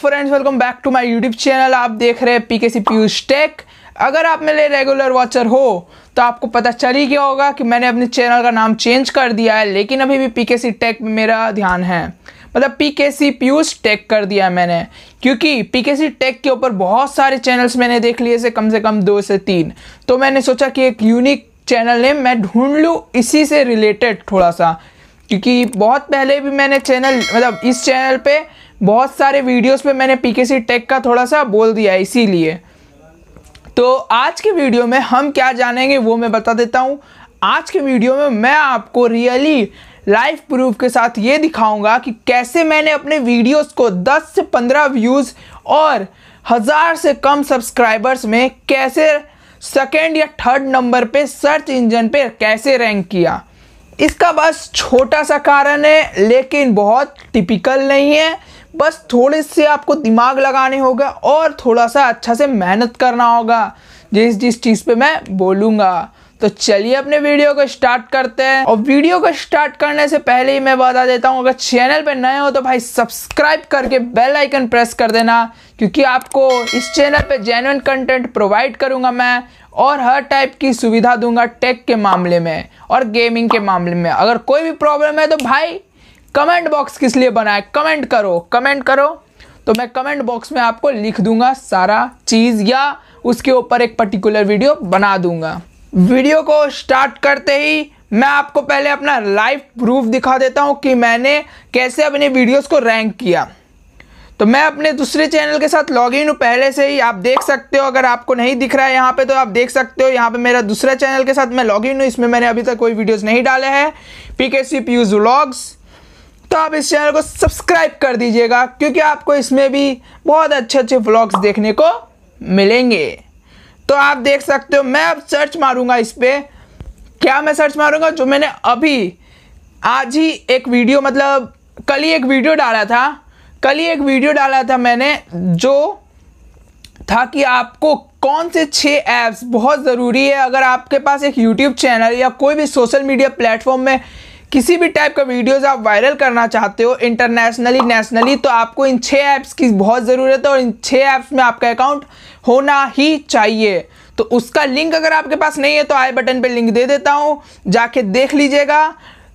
friends welcome back to my YouTube channel आप देख रहे हैं पीके सी पीयूष टेक अगर आप मेरे रेगुलर वॉचर हो तो आपको पता चल ही गया होगा कि मैंने अपने चैनल का नाम चेंज कर दिया है लेकिन अभी भी पीके सी टेक में मेरा ध्यान है मतलब पी के सी पीयूष टेक कर दिया है मैंने क्योंकि पी के सी टेक के ऊपर बहुत सारे चैनल्स मैंने देख लिए से कम से कम दो से तीन तो मैंने सोचा कि एक यूनिक चैनल नेम मैं ढूंढ लूँ इसी से रिलेटेड थोड़ा सा क्योंकि बहुत पहले भी मैंने चैनल मतलब इस चैनल पर बहुत सारे वीडियोस पे मैंने सी टेक का थोड़ा सा बोल दिया है इसीलिए तो आज के वीडियो में हम क्या जानेंगे वो मैं बता देता हूँ आज के वीडियो में मैं आपको रियली लाइफ प्रूफ के साथ ये दिखाऊंगा कि कैसे मैंने अपने वीडियोस को 10 से 15 व्यूज़ और हज़ार से कम सब्सक्राइबर्स में कैसे सेकेंड या थर्ड नंबर पे सर्च इंजन पे कैसे रैंक किया इसका बस छोटा सा कारण है लेकिन बहुत टिपिकल नहीं है बस थोड़े से आपको दिमाग लगाने होगा और थोड़ा सा अच्छा से मेहनत करना होगा जिस जिस चीज़ पे मैं बोलूँगा तो चलिए अपने वीडियो को स्टार्ट करते हैं और वीडियो को स्टार्ट करने से पहले ही मैं बता देता हूँ अगर चैनल पर नए हो तो भाई सब्सक्राइब करके बेल आइकन प्रेस कर देना क्योंकि आपको इस चैनल पे जेन्युन कंटेंट प्रोवाइड करूँगा मैं और हर टाइप की सुविधा दूंगा टेक के मामले में और गेमिंग के मामले में अगर कोई भी प्रॉब्लम है तो भाई कमेंट बॉक्स किस लिए बना है कमेंट करो कमेंट करो तो मैं कमेंट बॉक्स में आपको लिख दूंगा सारा चीज़ या उसके ऊपर एक पर्टिकुलर वीडियो बना दूंगा वीडियो को स्टार्ट करते ही मैं आपको पहले अपना लाइव प्रूफ दिखा देता हूँ कि मैंने कैसे अपने वीडियोस को रैंक किया तो मैं अपने दूसरे चैनल के साथ लॉग इन हूँ पहले से ही आप देख सकते हो अगर आपको नहीं दिख रहा है यहाँ पे तो आप देख सकते हो यहाँ पे मेरा दूसरा चैनल के साथ मैं लॉग इन हूँ इसमें मैंने अभी तक कोई वीडियोस नहीं डाले हैं पी के सी पी यूज व्लॉग्स तो आप इस चैनल को सब्सक्राइब कर दीजिएगा क्योंकि आपको इसमें भी बहुत अच्छे अच्छे व्लॉग्स देखने को मिलेंगे तो आप देख सकते हो मैं अब सर्च मारूंगा इस पर क्या मैं सर्च मारूंगा जो मैंने अभी आज ही एक वीडियो मतलब कल ही एक वीडियो डाला था कल ही एक वीडियो डाला था मैंने जो था कि आपको कौन से छः ऐप्स बहुत ज़रूरी है अगर आपके पास एक यूट्यूब चैनल या कोई भी सोशल मीडिया प्लेटफॉर्म में किसी भी टाइप का वीडियोस आप वायरल करना चाहते हो इंटरनेशनली नेशनली तो आपको इन छः ऐप्स की बहुत ज़रूरत है और इन छः ऐप्स में आपका अकाउंट होना ही चाहिए तो उसका लिंक अगर आपके पास नहीं है तो आई बटन पे लिंक दे देता हूँ जाके देख लीजिएगा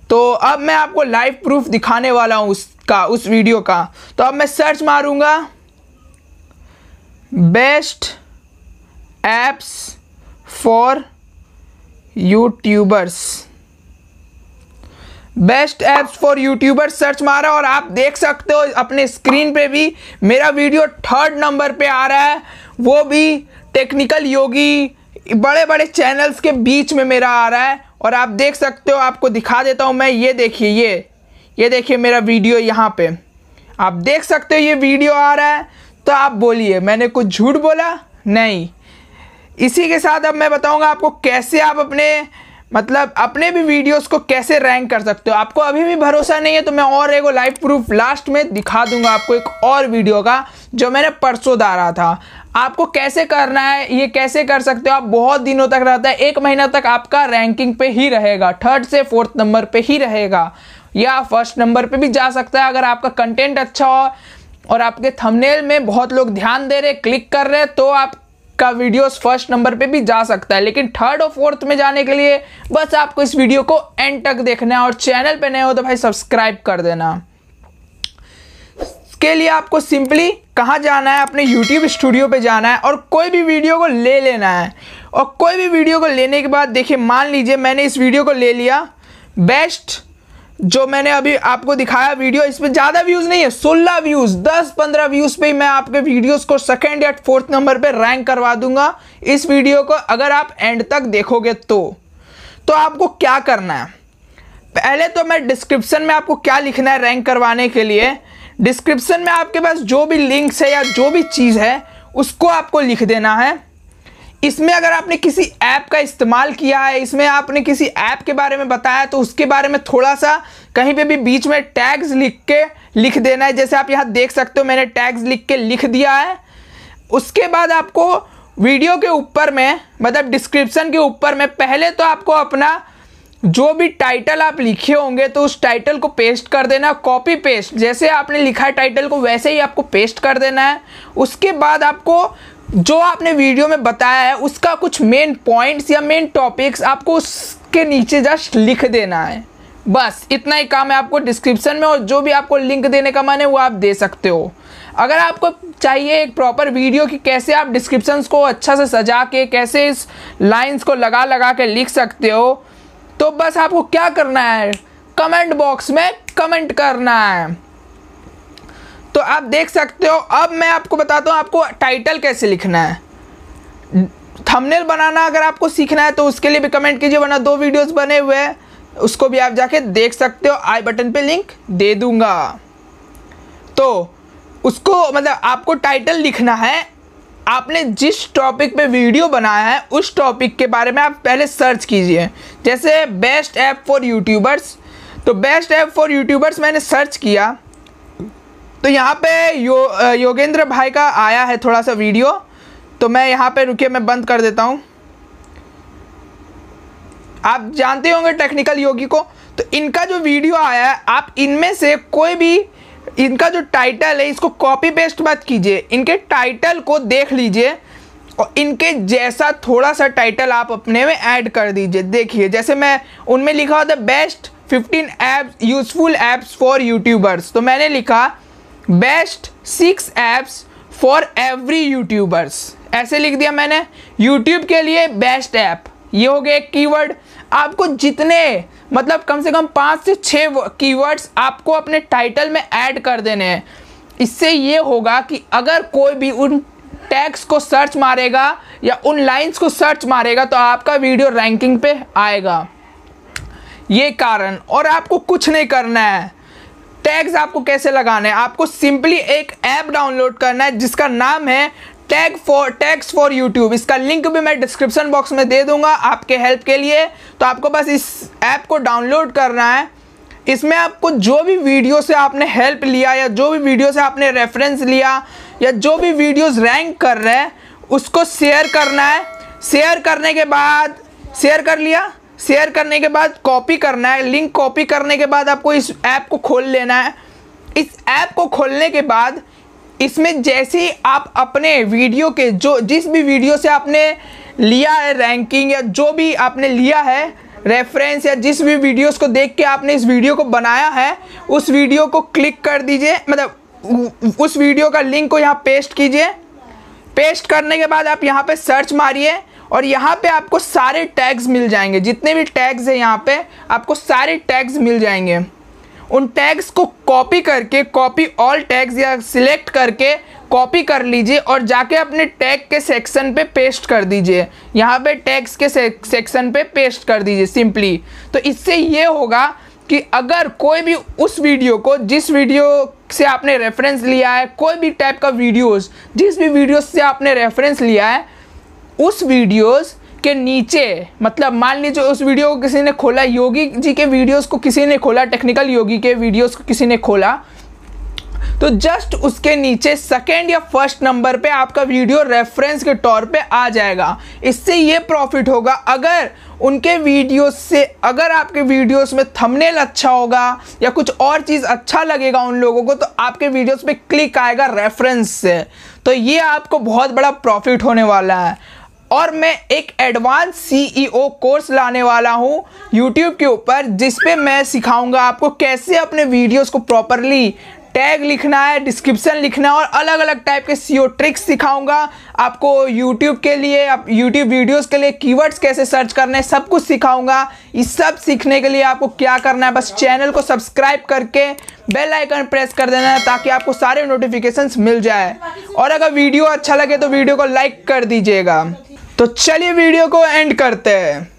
तो अब मैं आपको लाइव प्रूफ दिखाने वाला हूँ उसका उस वीडियो का तो अब मैं सर्च मारूँगा best apps for YouTubers best apps for YouTuber search मारा और आप देख सकते हो अपने स्क्रीन पे भी मेरा वीडियो थर्ड नंबर पे आ रहा है वो भी टेक्निकल योगी बड़े बड़े चैनल्स के बीच में मेरा आ रहा है और आप देख सकते हो आपको दिखा देता हूँ मैं ये देखिए ये ये देखिए मेरा वीडियो यहाँ पे आप देख सकते हो ये वीडियो आ रहा है तो आप बोलिए मैंने कुछ झूठ बोला नहीं इसी के साथ अब मैं बताऊँगा आपको कैसे आप अपने मतलब अपने भी वीडियोस को कैसे रैंक कर सकते हो आपको अभी भी भरोसा नहीं है तो मैं और एगो लाइव प्रूफ लास्ट में दिखा दूंगा आपको एक और वीडियो का जो मैंने परसों डाला था आपको कैसे करना है ये कैसे कर सकते हो आप बहुत दिनों तक रहता है एक महीना तक आपका रैंकिंग पे ही रहेगा थर्ड से फोर्थ नंबर पर ही रहेगा या फर्स्ट नंबर पर भी जा सकता है अगर आपका कंटेंट अच्छा हो और आपके थंबनेल में बहुत लोग ध्यान दे रहे क्लिक कर रहे तो आप का वीडियोस फर्स्ट नंबर पे भी जा सकता है लेकिन थर्ड और फोर्थ में जाने के लिए बस आपको इस वीडियो को एंड तक देखना है और चैनल पे नए हो तो भाई सब्सक्राइब कर देना इसके लिए आपको सिंपली कहाँ जाना है अपने यूट्यूब स्टूडियो पे जाना है और कोई भी वीडियो को ले लेना है और कोई भी वीडियो को लेने के बाद देखिए मान लीजिए मैंने इस वीडियो को ले लिया बेस्ट जो मैंने अभी आपको दिखाया वीडियो इस पर ज़्यादा व्यूज़ नहीं है सोलह व्यूज दस पंद्रह व्यूज़ पे मैं आपके वीडियोस को सेकंड या फोर्थ नंबर पे रैंक करवा दूंगा इस वीडियो को अगर आप एंड तक देखोगे तो तो आपको क्या करना है पहले तो मैं डिस्क्रिप्शन में आपको क्या लिखना है रैंक करवाने के लिए डिस्क्रिप्शन में आपके पास जो भी लिंक्स है या जो भी चीज़ है उसको आपको लिख देना है इसमें अगर आपने किसी ऐप का इस्तेमाल किया है इसमें आपने किसी ऐप के बारे में बताया तो उसके बारे में थोड़ा सा कहीं पे भी बीच में टैग्स लिख के लिख देना है जैसे आप यहाँ देख सकते हो मैंने टैग्स लिख के लिख दिया है उसके बाद आपको वीडियो के ऊपर में मतलब डिस्क्रिप्शन के ऊपर में पहले तो आपको अपना जो भी टाइटल आप लिखे होंगे तो उस टाइटल को पेस्ट कर देना कॉपी पेस्ट जैसे आपने लिखा है टाइटल को वैसे ही आपको पेस्ट कर देना है उसके बाद आपको जो आपने वीडियो में बताया है उसका कुछ मेन पॉइंट्स या मेन टॉपिक्स आपको उसके नीचे जस्ट लिख देना है बस इतना ही काम है आपको डिस्क्रिप्शन में और जो भी आपको लिंक देने का मन है वो आप दे सकते हो अगर आपको चाहिए एक प्रॉपर वीडियो कि कैसे आप डिस्क्रिप्शंस को अच्छा से सजा के कैसे इस लाइंस को लगा लगा के लिख सकते हो तो बस आपको क्या करना है कमेंट बॉक्स में कमेंट करना है तो आप देख सकते हो अब मैं आपको बताता हूँ आपको टाइटल कैसे लिखना है थंबनेल बनाना अगर आपको सीखना है तो उसके लिए भी कमेंट कीजिए वरना दो वीडियोस बने हुए हैं उसको भी आप जाके देख सकते हो आई बटन पे लिंक दे दूंगा तो उसको मतलब आपको टाइटल लिखना है आपने जिस टॉपिक पे वीडियो बनाया है उस टॉपिक के बारे में आप पहले सर्च कीजिए जैसे बेस्ट ऐप फॉर यूट्यूबर्स तो बेस्ट ऐप फॉर यूट्यूबर्स मैंने सर्च किया तो यहाँ पे यो योगेंद्र भाई का आया है थोड़ा सा वीडियो तो मैं यहाँ पे रुकिए मैं बंद कर देता हूँ आप जानते होंगे टेक्निकल योगी को तो इनका जो वीडियो आया है आप इनमें से कोई भी इनका जो टाइटल है इसको कॉपी पेस्ट मत कीजिए इनके टाइटल को देख लीजिए और इनके जैसा थोड़ा सा टाइटल आप अपने में ऐड कर दीजिए देखिए जैसे मैं उनमें लिखा होता best 15 apps useful apps for YouTubers तो मैंने लिखा best six apps for every YouTubers ऐसे लिख दिया मैंने यूट्यूब के लिए बेस्ट ऐप ये हो गया एक कीवर्ड आपको जितने मतलब कम से कम पाँच से छः कीवर्ड्स आपको अपने टाइटल में ऐड कर देने हैं इससे ये होगा कि अगर कोई भी उन टैक्स को सर्च मारेगा या उन लाइंस को सर्च मारेगा तो आपका वीडियो रैंकिंग पे आएगा ये कारण और आपको कुछ नहीं करना है टैग्स आपको कैसे लगाना है आपको सिंपली एक ऐप डाउनलोड करना है जिसका नाम है tag for tags for YouTube इसका लिंक भी मैं डिस्क्रिप्शन बॉक्स में दे दूंगा आपके हेल्प के लिए तो आपको बस इस ऐप को डाउनलोड करना है इसमें आपको जो भी वीडियो से आपने हेल्प लिया या जो भी वीडियो से आपने रेफरेंस लिया या जो भी वीडियोस रैंक कर रहे हैं उसको शेयर करना है शेयर करने के बाद शेयर कर लिया शेयर करने के बाद कॉपी करना है लिंक कॉपी करने के बाद आपको इस ऐप को खोल लेना है इस ऐप को खोलने के बाद इसमें जैसे ही आप अपने वीडियो के जो जिस भी वीडियो से आपने लिया है रैंकिंग या जो भी आपने लिया है रेफरेंस या जिस भी वीडियोस को देख के आपने इस वीडियो को बनाया है उस वीडियो को क्लिक कर दीजिए मतलब उस वीडियो का लिंक को यहाँ पेस्ट कीजिए पेस्ट करने के बाद आप यहाँ पे सर्च मारिए और यहाँ पे आपको सारे टैग्स मिल जाएंगे जितने भी टैग्स हैं यहाँ पे आपको सारे टैग्स मिल जाएंगे उन टैग्स को कॉपी करके कॉपी ऑल टैग्स या सिलेक्ट करके कॉपी कर लीजिए और जाके अपने टैग के सेक्शन पे पेस्ट कर दीजिए यहाँ पे टैग्स के सेक्शन पे पेस्ट कर दीजिए सिंपली तो इससे ये होगा कि अगर कोई भी उस वीडियो को जिस वीडियो से आपने रेफरेंस लिया है कोई भी टाइप का वीडियोस जिस भी वीडियो से आपने रेफरेंस लिया है उस वीडियोस के नीचे मतलब मान लीजिए उस वीडियो को किसी ने खोला योगी जी के वीडियोस को किसी ने खोला टेक्निकल योगी के वीडियोस को किसी ने खोला तो जस्ट उसके नीचे सेकेंड या फर्स्ट नंबर पे आपका वीडियो रेफरेंस के तौर पे आ जाएगा इससे ये प्रॉफिट होगा अगर उनके वीडियोस से अगर आपके वीडियोस में थंबनेल अच्छा होगा या कुछ और चीज़ अच्छा लगेगा उन लोगों को तो आपके वीडियोस पे क्लिक आएगा रेफरेंस से तो ये आपको बहुत बड़ा प्रॉफिट होने वाला है और मैं एक एडवांस सीईओ कोर्स लाने वाला हूँ यूट्यूब के ऊपर जिसपे मैं सिखाऊंगा आपको कैसे अपने वीडियोस को प्रॉपरली टैग लिखना है डिस्क्रिप्शन लिखना है और अलग अलग टाइप के सीओ ट्रिक्स e सिखाऊंगा आपको यूट्यूब के लिए आप यूट्यूब वीडियोस के लिए कीवर्ड्स कैसे सर्च करने हैं सब कुछ सिखाऊंगा इस सब सीखने के लिए आपको क्या करना है बस चैनल को सब्सक्राइब करके बेल आइकन प्रेस कर देना है ताकि आपको सारे नोटिफिकेशंस मिल जाए और अगर वीडियो अच्छा लगे तो वीडियो को लाइक कर दीजिएगा तो चलिए वीडियो को एंड करते हैं